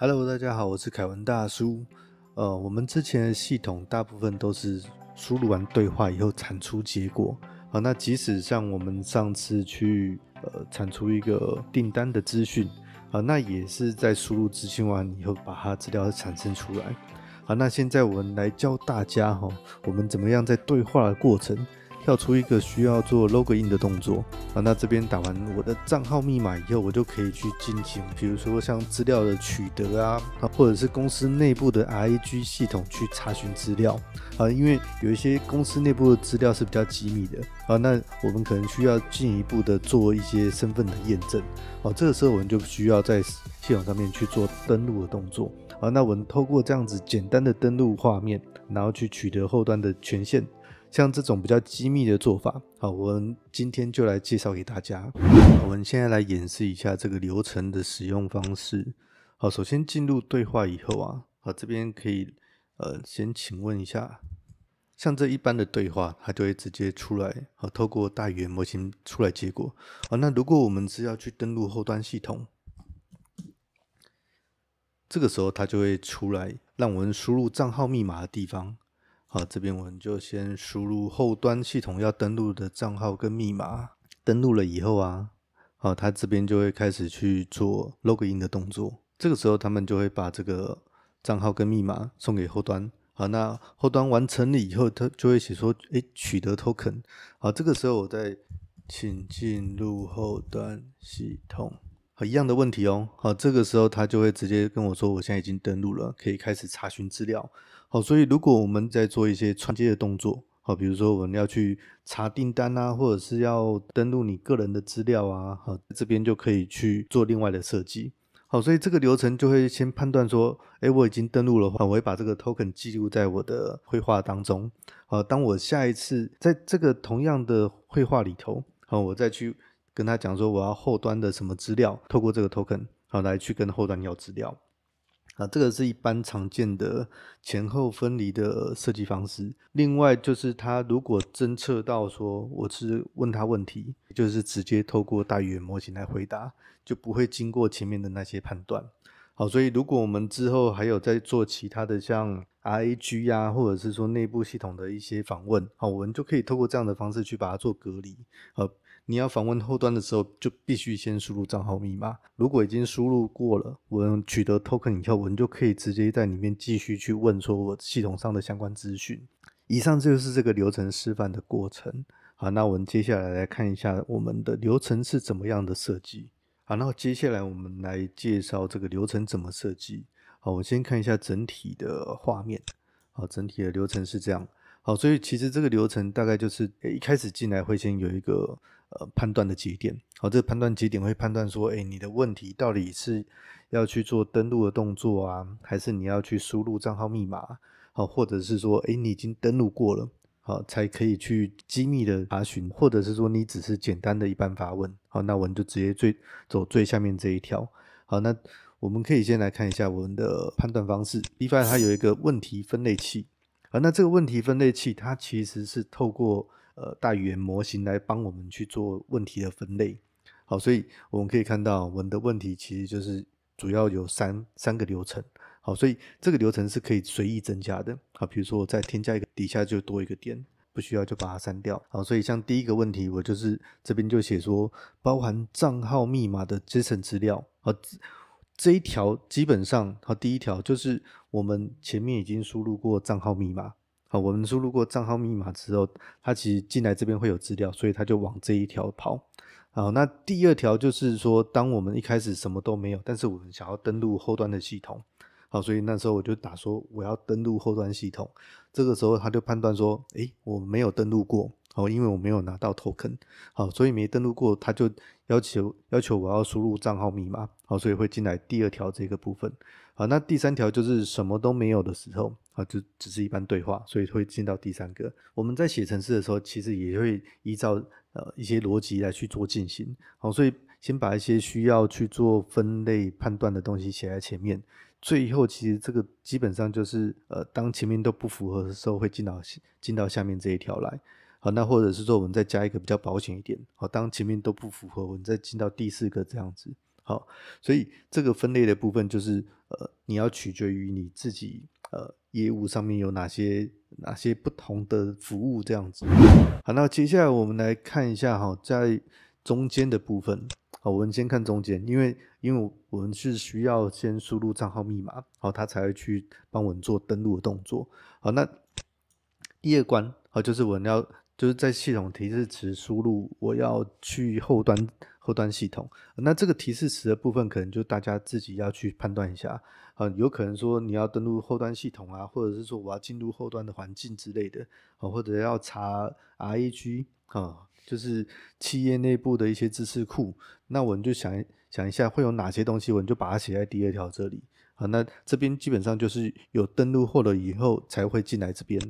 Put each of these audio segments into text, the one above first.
Hello，大家好，我是凯文大叔。呃，我们之前的系统大部分都是输入完对话以后产出结果。好，那即使像我们上次去呃产出一个订单的资讯，啊，那也是在输入资讯完以后，把它资料产生出来。好，那现在我们来教大家哈，我们怎么样在对话的过程。跳出一个需要做 logo n 的动作啊，那这边打完我的账号密码以后，我就可以去进行，比如说像资料的取得啊，或者是公司内部的 i a g 系统去查询资料啊，因为有一些公司内部的资料是比较机密的啊，那我们可能需要进一步的做一些身份的验证啊，这个时候我们就需要在系统上面去做登录的动作啊，那我们透过这样子简单的登录画面，然后去取得后端的权限。像这种比较机密的做法，好，我们今天就来介绍给大家。我们现在来演示一下这个流程的使用方式。好，首先进入对话以后啊，好，这边可以呃先请问一下，像这一般的对话，它就会直接出来，好，透过大语言模型出来结果。好，那如果我们是要去登录后端系统，这个时候它就会出来让我们输入账号密码的地方。好，这边我们就先输入后端系统要登录的账号跟密码，登录了以后啊，好，他这边就会开始去做 login 的动作。这个时候他们就会把这个账号跟密码送给后端。好，那后端完成了以后，它就会写说，哎，取得 token。好，这个时候我再请进入后端系统。一样的问题哦。好，这个时候他就会直接跟我说，我现在已经登录了，可以开始查询资料。好，所以如果我们在做一些串接的动作，好，比如说我们要去查订单啊，或者是要登录你个人的资料啊，好，这边就可以去做另外的设计。好，所以这个流程就会先判断说，哎，我已经登录了话，我会把这个 token 记录在我的绘画当中。好，当我下一次在这个同样的绘画里头，好，我再去。跟他讲说，我要后端的什么资料，透过这个 token 好来去跟后端要资料啊，这个是一般常见的前后分离的设计方式。另外就是，他如果侦测到说我是问他问题，就是直接透过大语言模型来回答，就不会经过前面的那些判断。好，所以如果我们之后还有在做其他的像 RAG 呀，或者是说内部系统的一些访问，好，我们就可以透过这样的方式去把它做隔离，好，你要访问后端的时候，就必须先输入账号密码。如果已经输入过了，我取得 token 以后，我们就可以直接在里面继续去问说我系统上的相关资讯。以上就是这个流程示范的过程。好，那我们接下来来看一下我们的流程是怎么样的设计。好，那接下来我们来介绍这个流程怎么设计。好，我先看一下整体的画面。好，整体的流程是这样。好，所以其实这个流程大概就是一开始进来会先有一个。呃，判断的节点，好，这个判断节点会判断说，哎，你的问题到底是要去做登录的动作啊，还是你要去输入账号密码，好，或者是说，哎，你已经登录过了，好，才可以去机密的查询，或者是说，你只是简单的一般发问，好，那我们就直接最走最下面这一条，好，那我们可以先来看一下我们的判断方式，B 站它有一个问题分类器，好，那这个问题分类器它其实是透过。呃，大语言模型来帮我们去做问题的分类，好，所以我们可以看到，我们的问题其实就是主要有三三个流程，好，所以这个流程是可以随意增加的，好，比如说我再添加一个，底下就多一个点，不需要就把它删掉，好，所以像第一个问题，我就是这边就写说包含账号密码的 JSON 资料，好，这一条基本上，好，第一条就是我们前面已经输入过账号密码。好，我们输入过账号密码之后，它其实进来这边会有资料，所以它就往这一条跑。好，那第二条就是说，当我们一开始什么都没有，但是我们想要登录后端的系统，好，所以那时候我就打说我要登录后端系统，这个时候它就判断说，哎，我没有登录过，好，因为我没有拿到 e 坑，好，所以没登录过，它就要求要求我要输入账号密码，好，所以会进来第二条这个部分。好，那第三条就是什么都没有的时候，啊，就只是一般对话，所以会进到第三个。我们在写程式的时候，其实也会依照呃一些逻辑来去做进行。好，所以先把一些需要去做分类判断的东西写在前面，最后其实这个基本上就是呃当前面都不符合的时候，会进到进到下面这一条来。好，那或者是说我们再加一个比较保险一点，好当前面都不符合，我们再进到第四个这样子。好，所以这个分类的部分就是，呃，你要取决于你自己，呃，业务上面有哪些哪些不同的服务这样子。好，那接下来我们来看一下哈，在中间的部分。好，我们先看中间，因为因为我们是需要先输入账号密码，好，它才会去帮我们做登录的动作。好，那第二关，好，就是我们要就是在系统提示词输入，我要去后端。后端系统，那这个提示词的部分可能就大家自己要去判断一下啊，有可能说你要登录后端系统啊，或者是说我要进入后端的环境之类的，啊，或者要查 RAG 啊，就是企业内部的一些知识库。那我们就想想一下会有哪些东西，我们就把它写在第二条这里。好，那这边基本上就是有登录后了以后才会进来这边。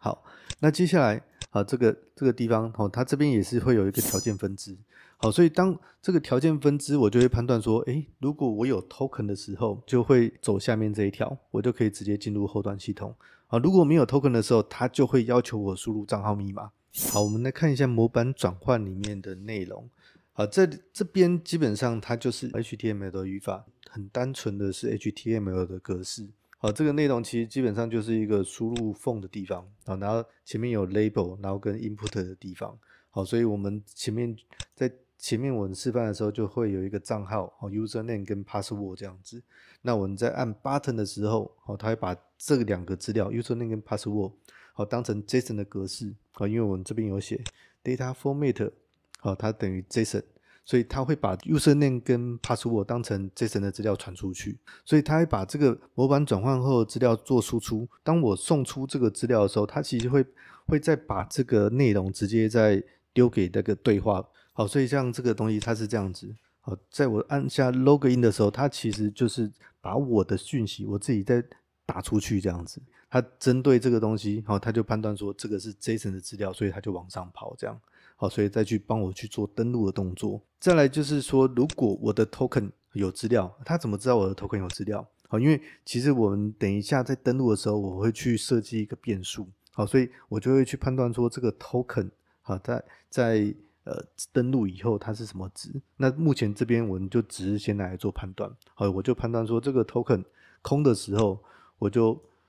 好，那接下来啊，这个这个地方哦，它这边也是会有一个条件分支。好，所以当这个条件分支，我就会判断说，诶，如果我有 token 的时候，就会走下面这一条，我就可以直接进入后端系统。好，如果没有 token 的时候，它就会要求我输入账号密码。好，我们来看一下模板转换里面的内容。好，这这边基本上它就是 HTML 的语法，很单纯的是 HTML 的格式。好，这个内容其实基本上就是一个输入缝的地方。好，然后前面有 label，然后跟 input 的地方。好，所以我们前面在前面我们示范的时候，就会有一个账号哦，username 跟 password 这样子。那我们在按 button 的时候，哦，他会把这两个资料，username 跟 password，哦，当成 JSON 的格式哦，因为我们这边有写 data format，好，它等于 JSON，所以他会把 username 跟 password 当成 JSON 的资料传出去。所以他会把这个模板转换后资料做输出。当我送出这个资料的时候，他其实会会再把这个内容直接再丢给那个对话。好，所以像这个东西，它是这样子。好，在我按下 logo n 的时候，它其实就是把我的讯息我自己再打出去这样子。它针对这个东西，好，它就判断说这个是 Jason 的资料，所以它就往上跑这样。好，所以再去帮我去做登录的动作。再来就是说，如果我的 token 有资料，它怎么知道我的 token 有资料？好，因为其实我们等一下在登录的时候，我会去设计一个变数。好，所以我就会去判断说这个 token 好在在。呃，登录以后它是什么值？那目前这边我们就只是先来做判断，好，我就判断说这个 token 空的时候，我就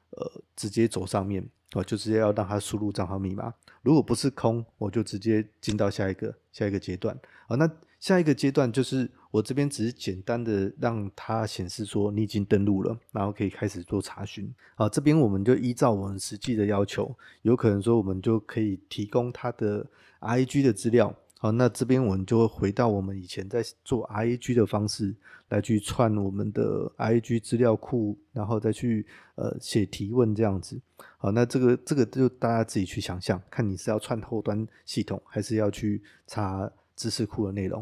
呃直接走上面，我就直接要让它输入账号密码。如果不是空，我就直接进到下一个下一个阶段。好，那下一个阶段就是我这边只是简单的让它显示说你已经登录了，然后可以开始做查询。好，这边我们就依照我们实际的要求，有可能说我们就可以提供它的 I G 的资料。好，那这边我们就会回到我们以前在做 I G 的方式来去串我们的 I G 资料库，然后再去呃写提问这样子。好，那这个这个就大家自己去想象，看你是要串后端系统，还是要去查知识库的内容。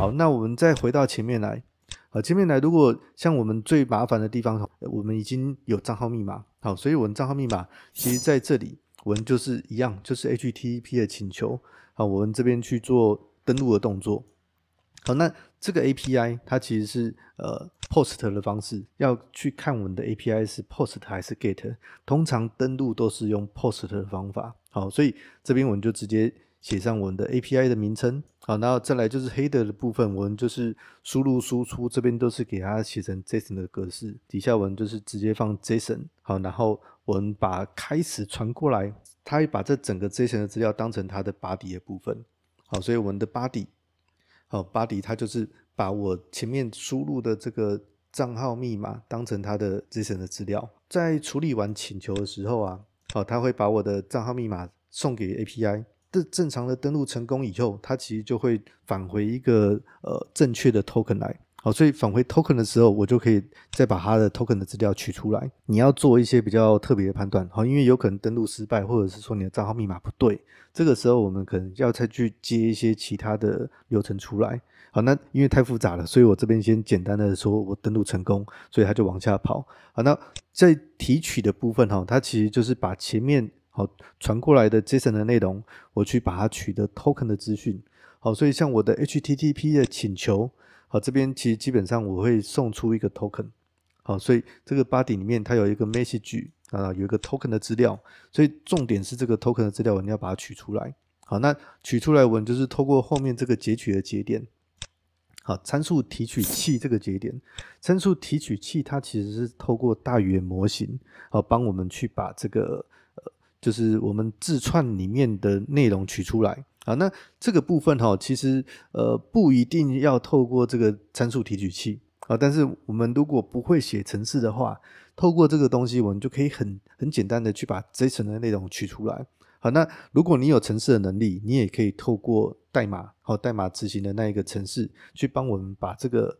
好，那我们再回到前面来，好，前面来，如果像我们最麻烦的地方，我们已经有账号密码，好，所以我们账号密码其实在这里。我们就是一样，就是 HTTP 的请求，好，我们这边去做登录的动作。好，那这个 API 它其实是呃 POST 的方式，要去看我们的 API 是 POST 还是 GET。通常登录都是用 POST 的方法。好，所以这边我们就直接写上我们的 API 的名称。好，然后再来就是 header 的部分，我们就是输入输出这边都是给它写成 JSON 的格式。底下我们就是直接放 JSON。好，然后。我们把开始传过来，他会把这整个 JSON 的资料当成他的 body 的部分。好，所以我们的 body，好 body，它就是把我前面输入的这个账号密码当成它的 JSON 的资料。在处理完请求的时候啊，好，他会把我的账号密码送给 API。这正常的登录成功以后，它其实就会返回一个呃正确的 token 来。好，所以返回 token 的时候，我就可以再把它的 token 的资料取出来。你要做一些比较特别的判断，好，因为有可能登录失败，或者是说你的账号密码不对，这个时候我们可能要再去接一些其他的流程出来。好，那因为太复杂了，所以我这边先简单的说，我登录成功，所以它就往下跑。好，那在提取的部分哈，它其实就是把前面好传过来的 JSON 的内容，我去把它取得 token 的资讯。好，所以像我的 HTTP 的请求。好，这边其实基本上我会送出一个 token，好，所以这个 body 里面它有一个 message 啊，有一个 token 的资料，所以重点是这个 token 的资料，我们要把它取出来。好，那取出来文就是透过后面这个截取的节点，好，参数提取器这个节点，参数提取器它其实是透过大语言模型，好，帮我们去把这个呃，就是我们自串里面的内容取出来。啊，那这个部分哈，其实呃不一定要透过这个参数提取器啊，但是我们如果不会写程式的话，透过这个东西，我们就可以很很简单的去把 JSON 的内容取出来。好，那如果你有程式的能力，你也可以透过代码，好，代码执行的那一个程式，去帮我们把这个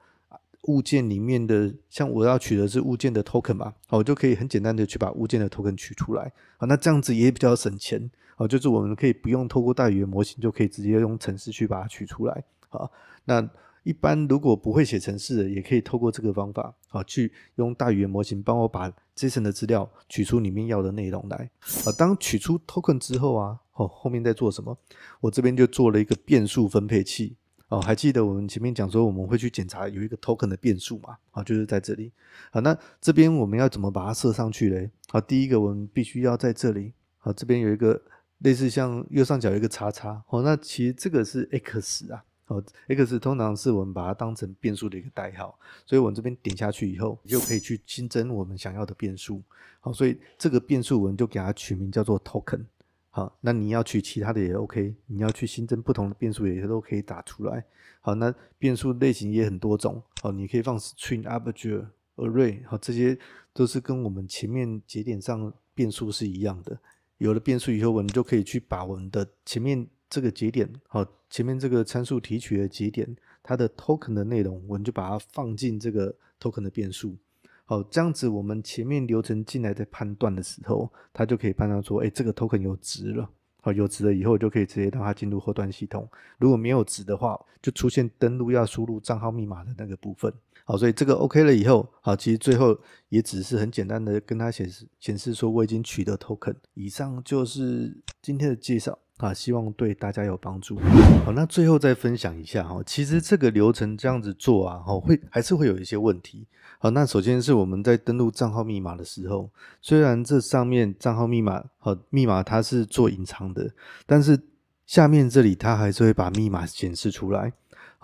物件里面的，像我要取的是物件的 token 嘛，好，我就可以很简单的去把物件的 token 取出来。好，那这样子也比较省钱。哦，就是我们可以不用透过大语言模型，就可以直接用程式去把它取出来。啊，那一般如果不会写程式的，也可以透过这个方法，啊，去用大语言模型帮我把这层的资料取出里面要的内容来。啊，当取出 token 之后啊，哦，后面在做什么？我这边就做了一个变数分配器。哦，还记得我们前面讲说我们会去检查有一个 token 的变数嘛？啊，就是在这里。好，那这边我们要怎么把它设上去嘞？啊，第一个我们必须要在这里。啊，这边有一个。类似像右上角有一个叉叉，哦，那其实这个是 X 啊，哦，X 通常是我们把它当成变数的一个代号，所以我们这边点下去以后，你就可以去新增我们想要的变数，好，所以这个变数我们就给它取名叫做 Token，好，那你要取其他的也 OK，你要去新增不同的变数也都可以打出来，好，那变数类型也很多种，好，你可以放 String、a n t e g e r Array，好，这些都是跟我们前面节点上变数是一样的。有了变数以后，我们就可以去把我们的前面这个节点，好，前面这个参数提取的节点，它的 token 的内容，我们就把它放进这个 token 的变数。好，这样子我们前面流程进来在判断的时候，它就可以判断出，哎，这个 token 有值了。好，有值了以后，就可以直接让它进入后端系统。如果没有值的话，就出现登录要输入账号密码的那个部分。好，所以这个 OK 了以后，好，其实最后也只是很简单的跟他显示显示说我已经取得 token。以上就是今天的介绍啊，希望对大家有帮助。好，那最后再分享一下哈，其实这个流程这样子做啊，好，会还是会有一些问题。好，那首先是我们在登录账号密码的时候，虽然这上面账号密码和密码它是做隐藏的，但是下面这里它还是会把密码显示出来。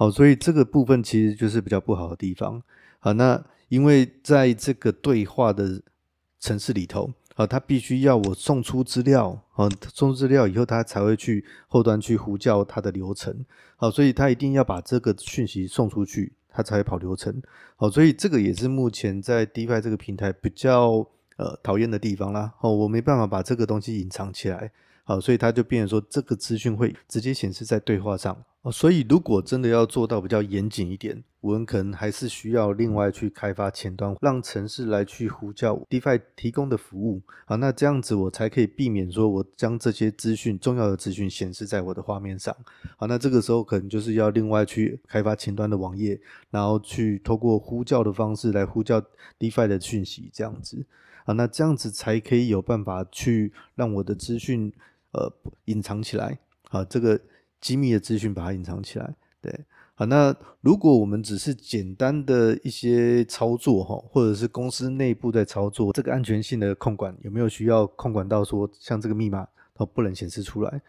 好，所以这个部分其实就是比较不好的地方。好，那因为在这个对话的城市里头，好，他必须要我送出资料，啊，送出资料以后，他才会去后端去呼叫他的流程。好，所以他一定要把这个讯息送出去，他才会跑流程。好，所以这个也是目前在迪拜这个平台比较呃讨厌的地方啦。哦，我没办法把这个东西隐藏起来。好，所以它就变成说，这个资讯会直接显示在对话上。哦，所以如果真的要做到比较严谨一点，我们可能还是需要另外去开发前端，让城市来去呼叫 d e f i 提供的服务。好，那这样子我才可以避免说我将这些资讯重要的资讯显示在我的画面上。好，那这个时候可能就是要另外去开发前端的网页，然后去透过呼叫的方式来呼叫 d e f i 的讯息，这样子。好，那这样子才可以有办法去让我的资讯。呃，隐藏起来，好，这个机密的资讯把它隐藏起来，对，好，那如果我们只是简单的一些操作，哈，或者是公司内部在操作，这个安全性的控管有没有需要控管到说，像这个密码它不能显示出来？